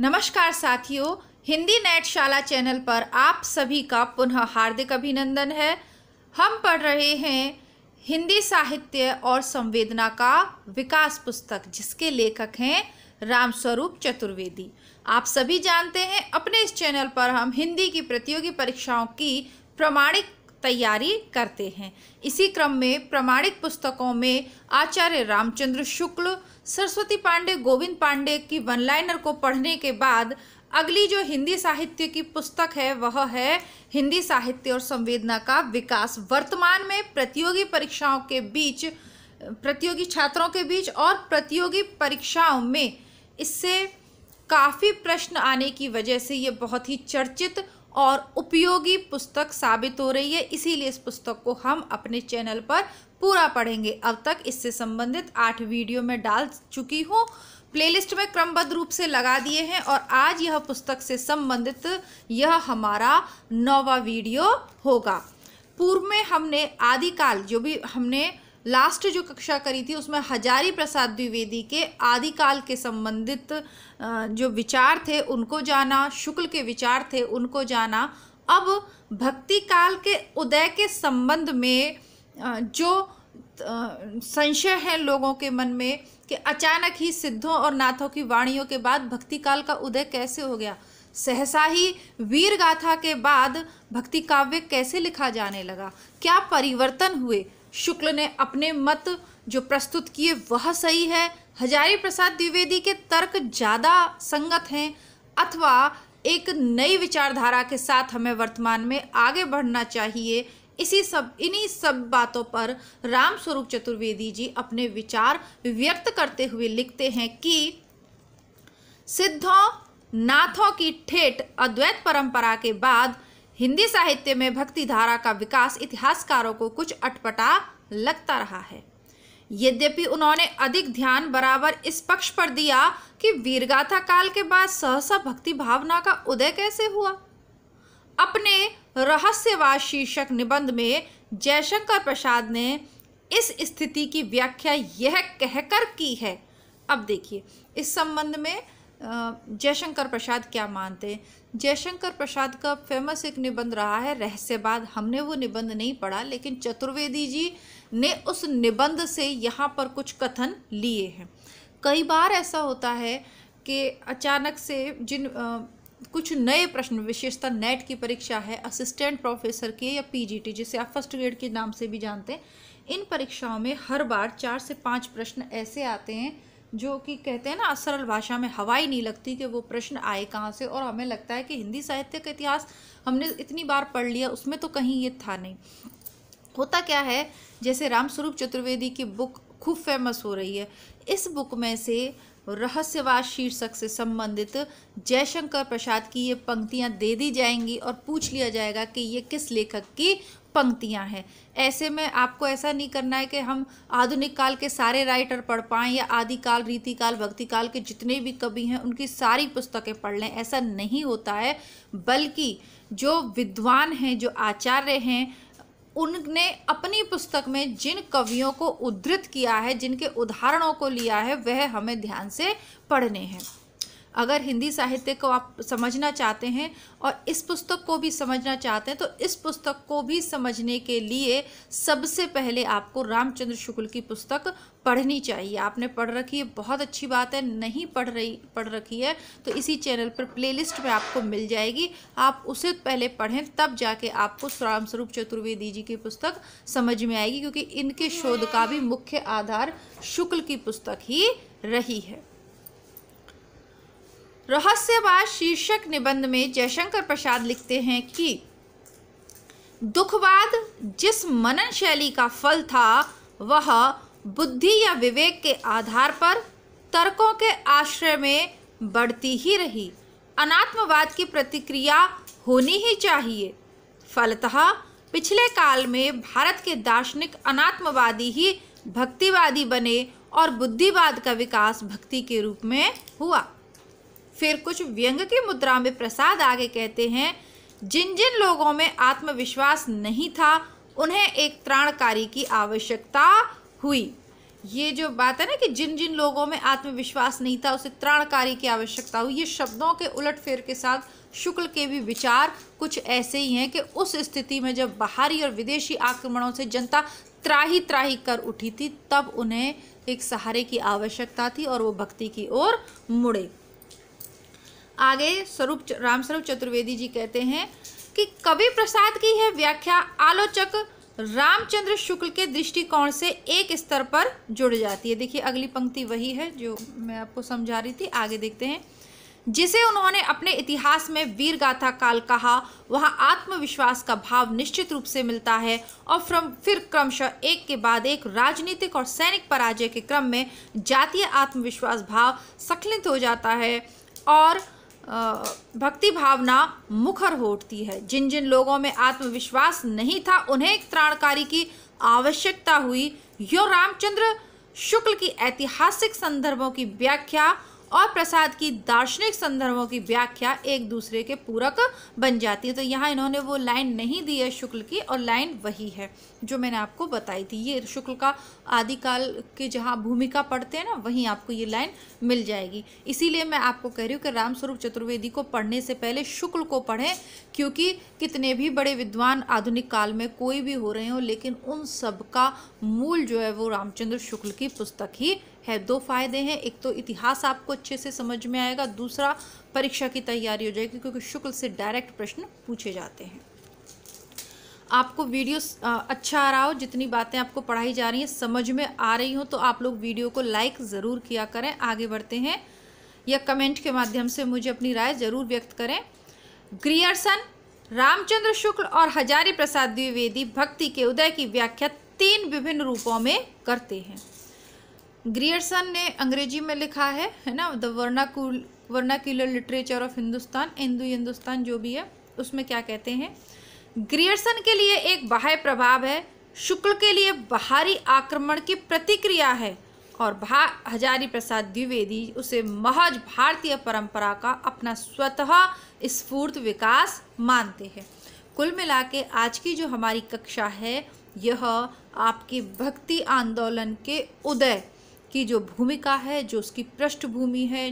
नमस्कार साथियों हिंदी नेटशाला चैनल पर आप सभी का पुनः हार्दिक अभिनंदन है हम पढ़ रहे हैं हिंदी साहित्य और संवेदना का विकास पुस्तक जिसके लेखक हैं रामस्वरूप चतुर्वेदी आप सभी जानते हैं अपने इस चैनल पर हम हिंदी की प्रतियोगी परीक्षाओं की प्रमाणिक तैयारी करते हैं इसी क्रम में प्रमाणिक पुस्तकों में आचार्य रामचंद्र शुक्ल सरस्वती पांडे गोविंद पांडे की वन लाइनर को पढ़ने के बाद अगली जो हिंदी साहित्य की पुस्तक है वह है हिंदी साहित्य और संवेदना का विकास वर्तमान में प्रतियोगी परीक्षाओं के बीच प्रतियोगी छात्रों के बीच और प्रतियोगी परीक्षाओं में इससे काफ़ी प्रश्न आने की वजह से ये बहुत ही चर्चित और उपयोगी पुस्तक साबित हो रही है इसीलिए इस पुस्तक को हम अपने चैनल पर पूरा पढ़ेंगे अब तक इससे संबंधित आठ वीडियो में डाल चुकी हूँ प्लेलिस्ट में क्रमबद्ध रूप से लगा दिए हैं और आज यह पुस्तक से संबंधित यह हमारा नौवा वीडियो होगा पूर्व में हमने आदिकाल जो भी हमने लास्ट जो कक्षा करी थी उसमें हजारी प्रसाद द्विवेदी के आदिकाल के संबंधित जो विचार थे उनको जाना शुक्ल के विचार थे उनको जाना अब भक्ति काल के उदय के संबंध में जो संशय है लोगों के मन में कि अचानक ही सिद्धों और नाथों की वाणियों के बाद भक्ति काल का उदय कैसे हो गया सहसा ही वीर गाथा के बाद भक्ति काव्य कैसे लिखा जाने लगा क्या परिवर्तन हुए शुक्ल ने अपने मत जो प्रस्तुत किए वह सही है हजारी प्रसाद द्विवेदी के तर्क ज़्यादा संगत हैं अथवा एक नई विचारधारा के साथ हमें वर्तमान में आगे बढ़ना चाहिए इसी सब इन्हीं सब बातों पर रामस्वरूप चतुर्वेदी जी अपने विचार व्यक्त करते हुए लिखते हैं कि सिद्धों नाथों की ठेठ अद्वैत परंपरा के बाद हिंदी साहित्य में भक्ति धारा का विकास इतिहासकारों को कुछ अटपटा लगता रहा है यद्यपि उन्होंने अधिक ध्यान बराबर इस पक्ष पर दिया कि वीरगाथा काल के बाद सहसा भक्ति भावना का उदय कैसे हुआ अपने रहस्यवाद शीर्षक निबंध में जयशंकर प्रसाद ने इस स्थिति की व्याख्या यह कहकर की है अब देखिए इस संबंध में जयशंकर प्रसाद क्या मानते हैं जयशंकर प्रसाद का फेमस एक निबंध रहा है रहस्यवाद हमने वो निबंध नहीं पढ़ा लेकिन चतुर्वेदी जी ने उस निबंध से यहाँ पर कुछ कथन लिए हैं कई बार ऐसा होता है कि अचानक से जिन आ, कुछ नए प्रश्न विशेषता नेट की परीक्षा है असिस्टेंट प्रोफेसर की या पीजीटी जिसे आप फर्स्ट ग्रेड के नाम से भी जानते हैं इन परीक्षाओं में हर बार चार से पाँच प्रश्न ऐसे आते हैं जो कि कहते हैं ना सरल भाषा में हवा ही नहीं लगती कि वो प्रश्न आए कहाँ से और हमें लगता है कि हिंदी साहित्य का इतिहास हमने इतनी बार पढ़ लिया उसमें तो कहीं ये था नहीं होता क्या है जैसे रामस्वरूप चतुर्वेदी की बुक खूब फेमस हो रही है इस बुक में से रहस्यवाद शीर्षक से संबंधित जयशंकर प्रसाद की ये पंक्तियाँ दे दी जाएंगी और पूछ लिया जाएगा कि ये किस लेखक की पंक्तियां हैं ऐसे में आपको ऐसा नहीं करना है कि हम आधुनिक काल के सारे राइटर पढ़ पाएँ या आदिकाल रीतिकाल भक्तिकाल के जितने भी कवि हैं उनकी सारी पुस्तकें पढ़ लें ऐसा नहीं होता है बल्कि जो विद्वान हैं जो आचार्य हैं उनने अपनी पुस्तक में जिन कवियों को उद्धृत किया है जिनके उदाहरणों को लिया है वह हमें ध्यान से पढ़ने हैं अगर हिंदी साहित्य को आप समझना चाहते हैं और इस पुस्तक को भी समझना चाहते हैं तो इस पुस्तक को भी समझने के लिए सबसे पहले आपको रामचंद्र शुक्ल की पुस्तक पढ़नी चाहिए आपने पढ़ रखी है बहुत अच्छी बात है नहीं पढ़ रही पढ़ रखी है तो इसी चैनल पर प्लेलिस्ट में आपको मिल जाएगी आप उसे पहले पढ़ें तब जाके आपको राम स्वरूप चतुर्वेदी जी की पुस्तक समझ में आएगी क्योंकि इनके शोध का भी मुख्य आधार शुक्ल की पुस्तक ही रही है रहस्यवाद शीर्षक निबंध में जयशंकर प्रसाद लिखते हैं कि दुखवाद जिस मनन शैली का फल था वह बुद्धि या विवेक के आधार पर तर्कों के आश्रय में बढ़ती ही रही अनात्मवाद की प्रतिक्रिया होनी ही चाहिए फलतः पिछले काल में भारत के दार्शनिक अनात्मवादी ही भक्तिवादी बने और बुद्धिवाद का विकास भक्ति के रूप में हुआ फिर कुछ व्यंग की मुद्रा में प्रसाद आगे कहते हैं जिन जिन लोगों में आत्मविश्वास नहीं था उन्हें एक त्राणकारी की आवश्यकता हुई ये जो बात है ना कि जिन जिन लोगों में आत्मविश्वास नहीं था उसे त्राणकारी की आवश्यकता हुई ये शब्दों के उलट फेर के साथ शुक्ल के भी विचार कुछ ऐसे ही हैं कि उस स्थिति में जब बाहरी और विदेशी आक्रमणों से जनता त्राही त्राही कर उठी थी तब उन्हें एक सहारे की आवश्यकता थी और वो भक्ति की ओर मुड़े आगे स्वरूप रामस्वरूप चतुर्वेदी जी कहते हैं कि कवि प्रसाद की है व्याख्या आलोचक रामचंद्र शुक्ल के दृष्टिकोण से एक स्तर पर जुड़ जाती है देखिए अगली पंक्ति वही है जो मैं आपको समझा रही थी आगे देखते हैं जिसे उन्होंने अपने इतिहास में वीर गाथा काल कहा वह आत्मविश्वास का भाव निश्चित रूप से मिलता है और फ्रम फिर क्रमशः एक के बाद एक राजनीतिक और सैनिक पराजय के क्रम में जातीय आत्मविश्वास भाव सकलित हो जाता है और भक्ति भावना मुखर हो उठती है जिन जिन लोगों में आत्मविश्वास नहीं था उन्हें एक त्राणकारी की आवश्यकता हुई यो रामचंद्र शुक्ल की ऐतिहासिक संदर्भों की व्याख्या और प्रसाद की दार्शनिक संदर्भों की व्याख्या एक दूसरे के पूरक बन जाती है तो यहाँ इन्होंने वो लाइन नहीं दी है शुक्ल की और लाइन वही है जो मैंने आपको बताई थी ये शुक्ल का आदिकाल की जहाँ भूमिका पढ़ते हैं ना वहीं आपको ये लाइन मिल जाएगी इसीलिए मैं आपको कह रही हूँ कि रामस्वरूप चतुर्वेदी को पढ़ने से पहले शुक्ल को पढ़ें क्योंकि कितने भी बड़े विद्वान आधुनिक काल में कोई भी हो रहे हो लेकिन उन सब का मूल जो है वो रामचंद्र शुक्ल की पुस्तक ही है दो फायदे हैं एक तो इतिहास आपको अच्छे से समझ में आएगा दूसरा परीक्षा की तैयारी हो जाएगी क्योंकि शुक्ल से डायरेक्ट प्रश्न पूछे जाते हैं आपको वीडियो अच्छा आ रहा हो जितनी बातें आपको पढ़ाई जा रही हैं समझ में आ रही हो तो आप लोग वीडियो को लाइक ज़रूर किया करें आगे बढ़ते हैं या कमेंट के माध्यम से मुझे अपनी राय ज़रूर व्यक्त करें ग्रियर्सन रामचंद्र शुक्ल और हजारी प्रसाद द्विवेदी भक्ति के उदय की व्याख्या तीन विभिन्न रूपों में करते हैं ग्रियर्सन ने अंग्रेजी में लिखा है है ना the vernacular vernacular literature of Hindustan Hindu Hindustan जो भी है उसमें क्या कहते हैं ग्रियर्सन के लिए एक बाह्य प्रभाव है शुक्ल के लिए बाहरी आक्रमण की प्रतिक्रिया है और भा हजारी प्रसाद द्विवेदी उसे महज भारतीय परंपरा का अपना स्वतः स्फूर्त विकास मानते हैं कुल मिला के आज की जो हमारी कक्षा है यह आपके भक्ति आंदोलन के उदय की जो भूमिका है जो उसकी पृष्ठभूमि है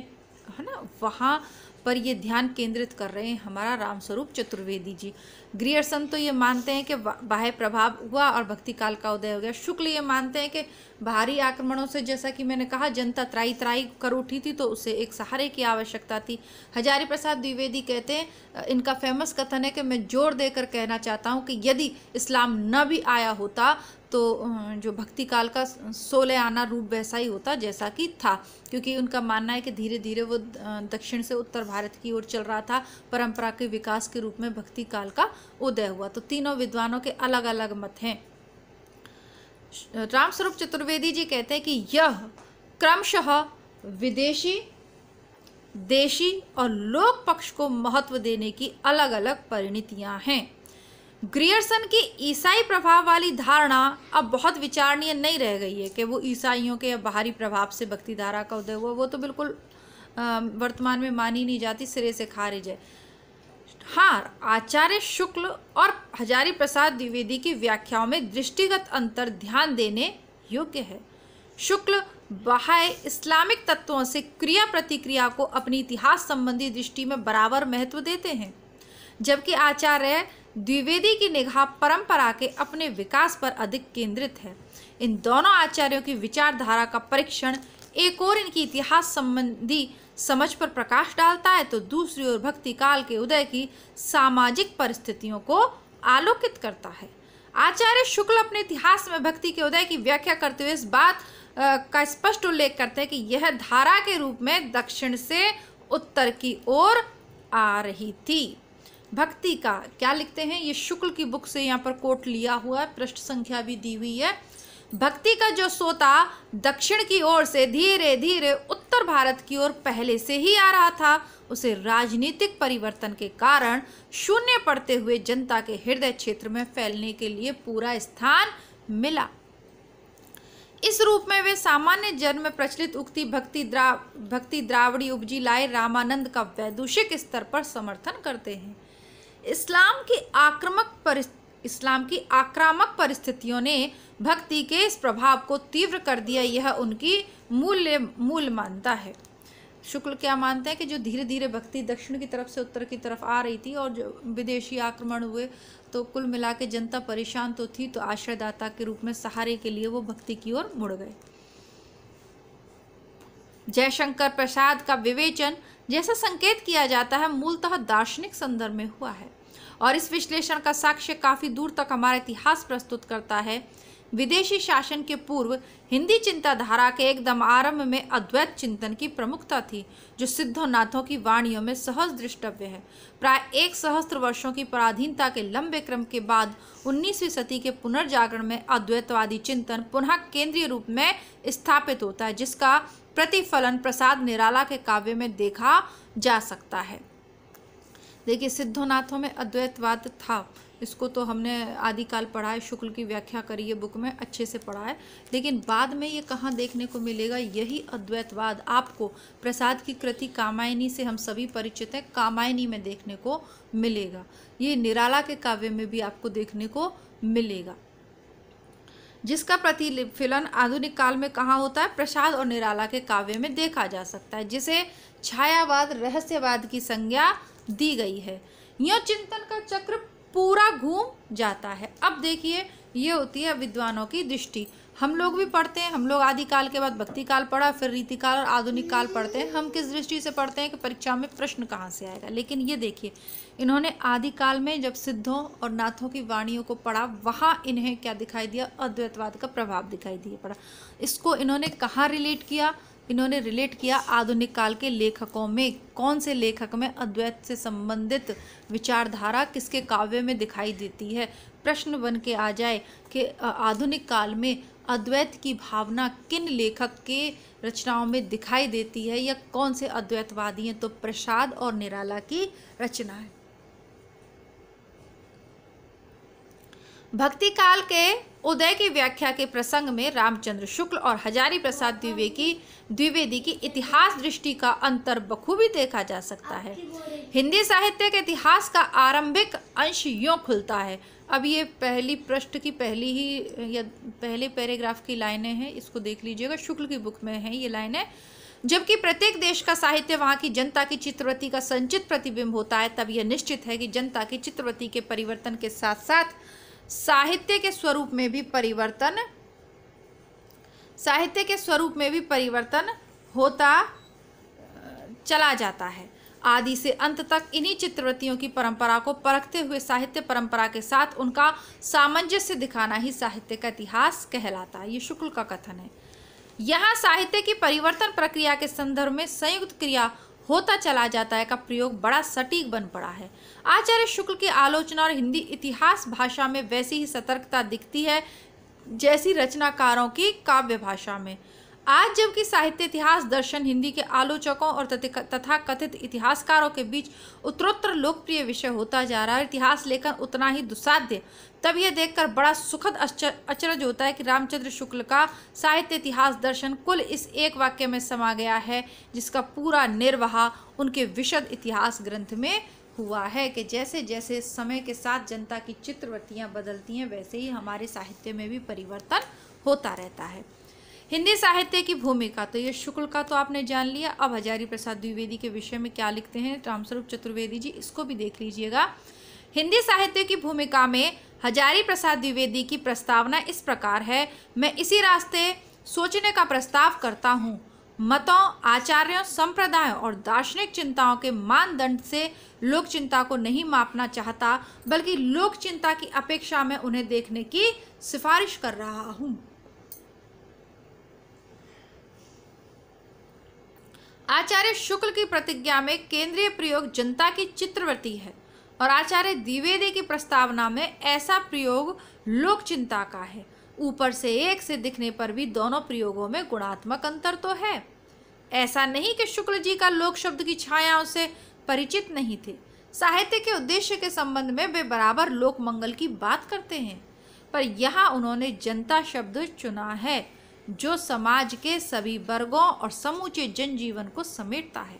है ना वहाँ पर ये ध्यान केंद्रित कर रहे हैं हमारा रामस्वरूप चतुर्वेदी जी ग्रियर्सन तो ये मानते हैं कि बाह्य प्रभाव हुआ और भक्ति काल का उदय हो गया शुक्ल ये मानते हैं कि बाहरी आक्रमणों से जैसा कि मैंने कहा जनता त्राई त्राई कर उठी थी तो उसे एक सहारे की आवश्यकता थी हजारी प्रसाद द्विवेदी कहते हैं इनका फेमस कथन है कि मैं जोर देकर कहना चाहता हूँ कि यदि इस्लाम न भी आया होता तो जो भक्ति काल का सोलह आना रूप वैसा ही होता जैसा कि था क्योंकि उनका मानना है कि धीरे धीरे वो दक्षिण से उत्तर भारत की ओर चल रहा था परंपरा के विकास के रूप में भक्ति काल का उदय हुआ तो तीनों विद्वानों के अलग अलग मत हैं रामस्वरूप चतुर्वेदी जी कहते हैं कि यह क्रमशः विदेशी देशी और लोक पक्ष को महत्व देने की अलग अलग परिणतियाँ हैं ग्रियर्सन की ईसाई प्रभाव वाली धारणा अब बहुत विचारणीय नहीं रह गई है कि वो ईसाइयों के बाहरी प्रभाव से भक्ति धारा का उदय हुआ वो तो बिल्कुल वर्तमान में मानी नहीं जाती सिरे से खारिज है हाँ आचार्य शुक्ल और हजारी प्रसाद द्विवेदी की व्याख्याओं में दृष्टिगत अंतर ध्यान देने योग्य है शुक्ल बाह्य इस्लामिक तत्वों से क्रिया प्रतिक्रिया को अपनी इतिहास संबंधी दृष्टि में बराबर महत्व देते हैं जबकि आचार्य द्विवेदी की निगाह परंपरा के अपने विकास पर अधिक केंद्रित है इन दोनों आचार्यों की विचारधारा का परीक्षण एक और इनकी इतिहास संबंधी समझ पर प्रकाश डालता है तो दूसरी ओर भक्ति काल के उदय की सामाजिक परिस्थितियों को आलोकित करता है आचार्य शुक्ल अपने इतिहास में भक्ति के उदय की व्याख्या करते हुए इस बात का स्पष्ट उल्लेख करते हैं कि यह धारा के रूप में दक्षिण से उत्तर की ओर आ रही थी भक्ति का क्या लिखते हैं ये शुक्ल की बुक से यहाँ पर कोट लिया हुआ है पृष्ठ संख्या भी दी हुई है भक्ति का जो सोता दक्षिण की ओर से धीरे धीरे उत्तर भारत की ओर पहले से ही आ रहा था उसे राजनीतिक परिवर्तन के कारण शून्य पड़ते हुए जनता के हृदय क्षेत्र में फैलने के लिए पूरा स्थान मिला इस रूप में वे सामान्य जन में प्रचलित उक्ति भक्ति द्रा भक्ति द्रावड़ी उपजी लाए रामानंद का वैदुषिक स्तर पर समर्थन करते हैं इस्लाम की आक्रामक परि इस्लाम की आक्रामक परिस्थितियों ने भक्ति के इस प्रभाव को तीव्र कर दिया यह उनकी मूल्य मूल मानता है शुक्ल क्या मानते हैं कि जो धीरे धीरे भक्ति दक्षिण की तरफ से उत्तर की तरफ आ रही थी और जो विदेशी आक्रमण हुए तो कुल मिला के जनता परेशान तो थी तो आश्रयदाता के रूप में सहारे के लिए वो भक्ति की ओर मुड़ गए जयशंकर प्रसाद का विवेचन जैसा संकेत किया जाता है मूलतः दार्शनिक संदर्भ में हुआ है और इस विश्लेषण का साक्ष्य काफ़ी दूर तक हमारा इतिहास प्रस्तुत करता है विदेशी शासन के पूर्व हिंदी चिंताधारा के एकदम आरंभ में अद्वैत चिंतन की प्रमुखता थी जो सिद्धोनाथों की वाणियों में सहज दृष्टव्य है प्राय एक सहस्त्र वर्षों की पराधीनता के लंबे क्रम के बाद 19वीं सदी के पुनर्जागरण में अद्वैतवादी चिंतन पुनः केंद्रीय रूप में स्थापित होता है जिसका प्रतिफलन प्रसाद निराला के काव्य में देखा जा सकता है देखिए सिद्धोनाथों में अद्वैतवाद था इसको तो हमने आदिकाल पढ़ा है शुक्ल की व्याख्या करी है बुक में अच्छे से पढ़ा है लेकिन बाद में ये कहाँ देखने को मिलेगा यही अद्वैतवाद आपको प्रसाद की कृति कामायनी से हम सभी परिचित हैं कामायनी में देखने को मिलेगा ये निराला के काव्य में भी आपको देखने को मिलेगा जिसका प्रतिफिलन आधुनिक काल में कहाँ होता है प्रसाद और निराला के काव्य में देखा जा सकता है जिसे छायावाद रहस्यवाद की संज्ञा दी गई है यह चिंतन का चक्र पूरा घूम जाता है अब देखिए ये होती है विद्वानों की दृष्टि हम लोग भी पढ़ते हैं हम लोग आदि काल के बाद भक्ति काल पढ़ा फिर रीति काल और आधुनिक काल पढ़ते हैं हम किस दृष्टि से पढ़ते हैं कि परीक्षा में प्रश्न कहाँ से आएगा लेकिन ये देखिए इन्होंने आदि काल में जब सिद्धों और नाथों की वाणियों को पढ़ा वहाँ इन्हें क्या दिखाई दिया अद्वैतवाद का प्रभाव दिखाई दिया पड़ा इसको इन्होंने कहाँ रिलेट किया इन्होंने रिलेट किया आधुनिक काल के लेखकों में कौन से लेखक में अद्वैत से संबंधित विचारधारा किसके काव्य में दिखाई देती है प्रश्न बन के आ जाए कि आधुनिक काल में अद्वैत की भावना किन लेखक के रचनाओं में दिखाई देती है या कौन से अद्वैतवादी हैं तो प्रसाद और निराला की रचना है भक्ति काल के उदय की व्याख्या के प्रसंग में रामचंद्र शुक्ल और हजारी प्रसाद द्विवेदी द्विवेदी की इतिहास दृष्टि का अंतर बखूबी देखा जा सकता है हिंदी साहित्य के इतिहास का आरंभिक अंश यों खुलता है अब ये पहली पृष्ठ की पहली ही या पहले पैराग्राफ की लाइनें हैं इसको देख लीजिएगा शुक्ल की बुक में है ये लाइनें जबकि प्रत्येक देश का साहित्य वहाँ की जनता की चित्रवृत्ति का संचित प्रतिबिंब होता है तब यह निश्चित है कि जनता की चित्रवती के परिवर्तन के साथ साथ साहित्य के स्वरूप में भी परिवर्तन साहित्य के स्वरूप में भी परिवर्तन होता चला जाता है आदि से अंत तक इन्हीं चित्रवृत्तियों की परंपरा को परखते हुए साहित्य परंपरा के साथ उनका सामंजस्य दिखाना ही साहित्य का इतिहास कहलाता है ये शुक्ल का कथन है यहाँ साहित्य की परिवर्तन प्रक्रिया के संदर्भ में संयुक्त क्रिया होता चला जाता है का प्रयोग बड़ा सटीक बन पड़ा है आचार्य शुक्ल की आलोचना और हिंदी इतिहास भाषा में वैसी ही सतर्कता दिखती है जैसी रचनाकारों की काव्य भाषा में आज जबकि साहित्य इतिहास दर्शन हिंदी के आलोचकों और तथा कथित इतिहासकारों के बीच उत्तरोत्तर लोकप्रिय विषय होता जा रहा है इतिहास लेखन उतना ही दुसाध्य तब यह देखकर बड़ा सुखद अचरज होता है कि रामचंद्र शुक्ल का साहित्य इतिहास दर्शन कुल इस एक वाक्य में समा गया है जिसका पूरा निर्वाह उनके विशद इतिहास ग्रंथ में हुआ है कि जैसे जैसे समय के साथ जनता की चित्रवृत्तियाँ बदलती हैं वैसे ही हमारे साहित्य में भी परिवर्तन होता रहता है हिंदी साहित्य की भूमिका तो ये शुक्ल का तो आपने जान लिया अब हजारी प्रसाद द्विवेदी के विषय में क्या लिखते हैं रामस्वरूप चतुर्वेदी जी इसको भी देख लीजिएगा हिंदी साहित्य की भूमिका में हजारी प्रसाद द्विवेदी की प्रस्तावना इस प्रकार है मैं इसी रास्ते सोचने का प्रस्ताव करता हूँ मतों आचार्यों संप्रदायों और दार्शनिक चिंताओं के मानदंड से लोक चिंता को नहीं मापना चाहता बल्कि लोक चिंता की अपेक्षा में उन्हें देखने की सिफारिश कर रहा हूँ आचार्य शुक्ल की प्रतिज्ञा में केंद्रीय प्रयोग जनता की चित्रवृत्ति है और आचार्य द्विवेदी की प्रस्तावना में ऐसा प्रयोग लोक चिंता का है ऊपर से एक से दिखने पर भी दोनों प्रयोगों में गुणात्मक अंतर तो है ऐसा नहीं कि शुक्ल जी का लोक शब्द की छायाओं से परिचित नहीं थे साहित्य के उद्देश्य के संबंध में वे बराबर लोक मंगल की बात करते हैं पर यहाँ उन्होंने जनता शब्द चुना है जो समाज के सभी वर्गों और समूचे जनजीवन को समेटता है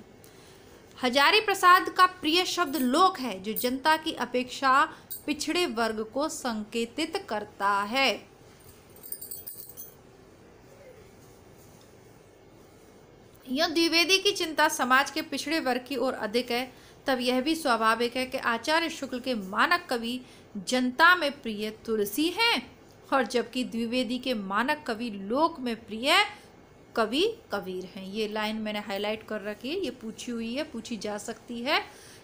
हजारी प्रसाद का प्रिय शब्द लोक है जो जनता की अपेक्षा पिछड़े वर्ग को संकेतित करता है यह द्विवेदी की चिंता समाज के पिछड़े वर्ग की ओर अधिक है तब यह भी स्वाभाविक है कि आचार्य शुक्ल के मानक कवि जनता में प्रिय तुलसी हैं और जबकि द्विवेदी के मानक कवि लोक में प्रिय कवि कबीर हैं ये लाइन मैंने हाईलाइट कर रखी है ये पूछी हुई है पूछी जा सकती है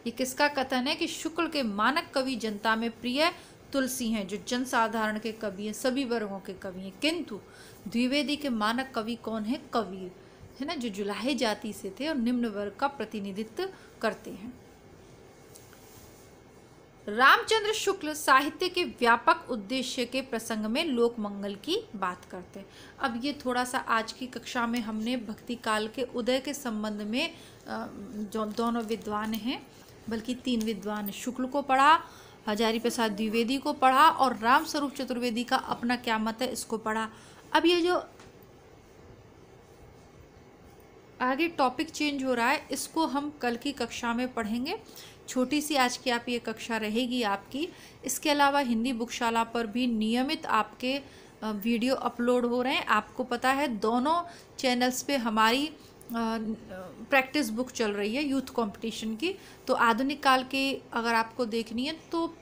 ये किसका कथन है कि शुक्ल के मानक कवि जनता में प्रिय तुलसी हैं जो जनसाधारण के कवि हैं सभी वर्गों के कवि हैं किंतु द्विवेदी के मानक कवि कौन है कबीर है ना जो जुलाहे जाति से थे और निम्न वर्ग का प्रतिनिधित्व करते हैं रामचंद्र शुक्ल साहित्य के व्यापक उद्देश्य के प्रसंग में लोक मंगल की बात करते हैं अब ये थोड़ा सा आज की कक्षा में हमने भक्ति काल के उदय के संबंध में जो दोनों विद्वान हैं बल्कि तीन विद्वान शुक्ल को पढ़ा हजारी प्रसाद द्विवेदी को पढ़ा और रामस्वरूप चतुर्वेदी का अपना क्या मत है इसको पढ़ा अब ये जो आगे टॉपिक चेंज हो रहा है इसको हम कल की कक्षा में पढ़ेंगे छोटी सी आज की आप ये कक्षा रहेगी आपकी इसके अलावा हिंदी बुकशाला पर भी नियमित आपके वीडियो अपलोड हो रहे हैं आपको पता है दोनों चैनल्स पे हमारी प्रैक्टिस बुक चल रही है यूथ कंपटीशन की तो आधुनिक काल के अगर आपको देखनी है तो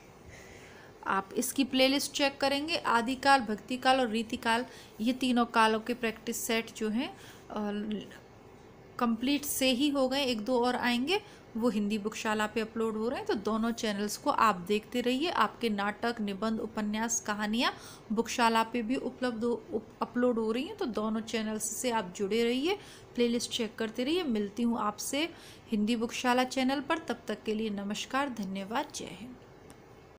आप इसकी प्लेलिस्ट चेक करेंगे आदिकाल भक्तिकाल और रीतिकाल ये तीनों कालों के प्रैक्टिस सेट जो हैं कंप्लीट से ही हो गए एक दो और आएंगे वो हिंदी बुकशाला पे अपलोड हो रहे हैं तो दोनों चैनल्स को आप देखते रहिए आपके नाटक निबंध उपन्यास कहानियाँ बुकशाला पे भी उपलब्ध अपलोड हो रही हैं तो दोनों चैनल्स से आप जुड़े रहिए प्लेलिस्ट चेक करते रहिए मिलती हूँ आपसे हिंदी बुकशाला चैनल पर तब तक के लिए नमस्कार धन्यवाद जय हिंद